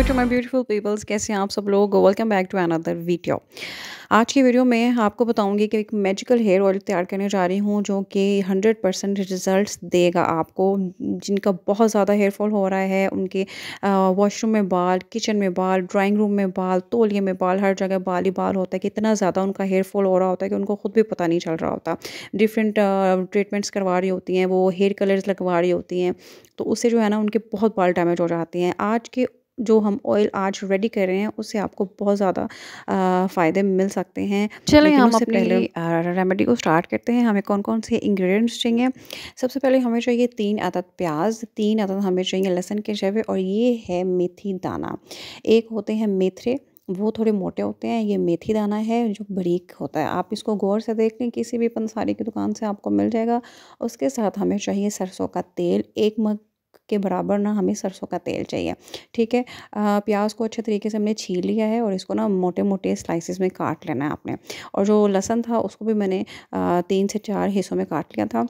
Hello to my beautiful peoples कैसे हैं आप सब लोग welcome back to another video आज की वीडियो में आपको बताऊंगी कि एक मैजिकल हेयर ऑयल तैयार करने जा रही हूं जो कि 100 परसेंट रिजल्ट देगा आपको जिनका बहुत ज़्यादा हेयर फॉल हो रहा है उनके वॉशरूम में बाल किचन में बाल ड्राइंग रूम में बाल तोलिए में बाल हर जगह बाल ही बाल होता है कि इतना ज़्यादा उनका हेयर फॉल हो रहा होता है कि उनको खुद भी पता नहीं चल रहा होता डिफरेंट ट्रीटमेंट्स करवा रही होती हैं वो हेयर कलर्स लगवा रही होती हैं तो उससे जो है ना उनके बहुत बाल डैमेज हो जाते हैं आज के जो हम ऑयल आज रेडी कर रहे हैं उससे आपको बहुत ज़्यादा फ़ायदे मिल सकते हैं चलिए हम पहले रेमेडी को स्टार्ट करते हैं हमें कौन कौन से इंग्रेडिएंट्स चाहिए सबसे पहले हमें चाहिए तीन आदत प्याज तीन आदत हमें चाहिए लहसन के जवे और ये है मेथी दाना एक होते हैं मेथरे वो थोड़े मोटे होते हैं ये मेथी दाना है जो बरीक होता है आप इसको गौर से देख लें किसी भी पंसारी की दुकान से आपको मिल जाएगा उसके साथ हमें चाहिए सरसों का तेल एक मग के बराबर ना हमें सरसों का तेल चाहिए ठीक है प्याज को अच्छे तरीके से हमने छील लिया है और इसको ना मोटे मोटे स्लाइसिस में काट लेना है आपने और जो लहसन था उसको भी मैंने तीन से चार हिस्सों में काट लिया था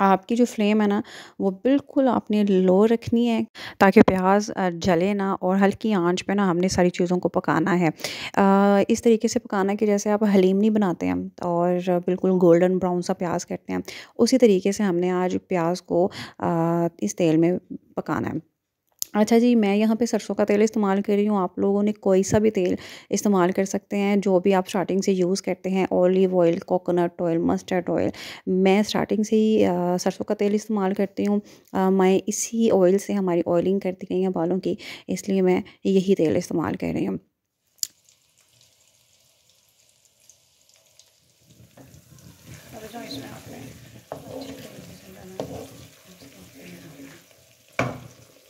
आपकी जो फ्लेम है ना वो बिल्कुल आपने लो रखनी है ताकि प्याज जले ना और हल्की आंच पे ना हमने सारी चीज़ों को पकाना है आ, इस तरीके से पकाना कि जैसे आप हलीम नहीं बनाते हैं और बिल्कुल गोल्डन ब्राउन सा प्याज कहते हैं उसी तरीके से हमने आज प्याज को आ, इस तेल में पकाना है अच्छा जी मैं यहाँ पे सरसों का तेल इस्तेमाल कर रही हूँ आप लोगों ने कोई सा भी तेल इस्तेमाल कर सकते हैं जो भी आप स्टार्टिंग से यूज़ करते हैं olive oil coconut oil mustard oil मैं स्टार्टिंग से ही सरसों का तेल इस्तेमाल करती हूँ मैं इसी ऑयल से हमारी ऑयलिंग करती गई हैं बालों की इसलिए मैं यही तेल इस्तेमाल कर रही हूँ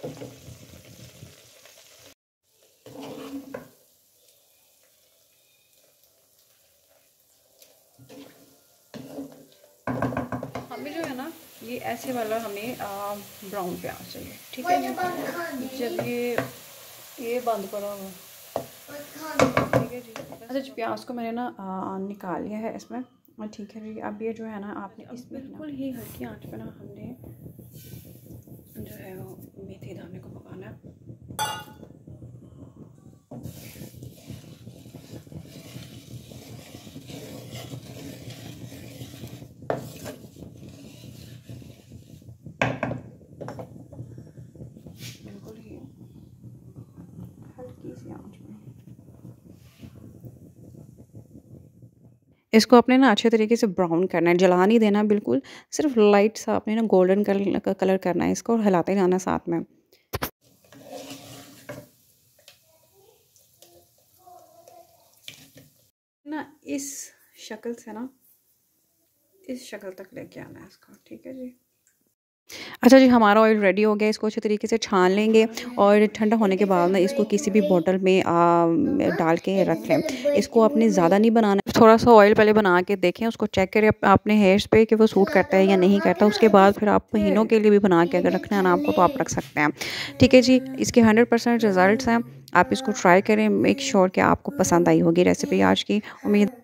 Thank you. हमें जो है ना ये ऐसे वाला हमें ब्राउन प्याज चाहिए ठीक है जब ये ये बंद करो ठीक है जी अच्छा जी प्याज को मैंने ना निकाल लिया है इसमें ठीक है जी अब ये जो है ना आपने अच्छा, इस बिल्कुल ही हल्की आंच पे ना हमने इसको आपने ना अच्छे तरीके से ब्राउन करना है जला नहीं देना बिल्कुल सिर्फ लाइट सा आपने ना गोल्डन कलर कलर करना है इसको और हिलाते जाना साथ में ना इस शक्ल से ना इस शक्ल तक लेके आना है इसको ठीक है जी अच्छा जी हमारा ऑयल रेडी हो गया इसको अच्छे तरीके से छान लेंगे और ठंडा होने के बाद ना इसको किसी भी बोतल में आ, डाल के रख लें इसको आपने ज़्यादा नहीं बनाना थोड़ा सा ऑयल पहले बना के देखें उसको चेक करें आपने हेयर्स पे कि वो सूट करता है या नहीं करता उसके बाद फिर आप महीनों के लिए भी बना के अगर रखना है ना आपको तो आप रख सकते हैं ठीक है जी इसके हंड्रेड परसेंट रिज़ल्ट हैं आप इसको ट्राई करें मेक श्योर sure कि आपको पसंद आई होगी रेसिपी आज की उम्मीद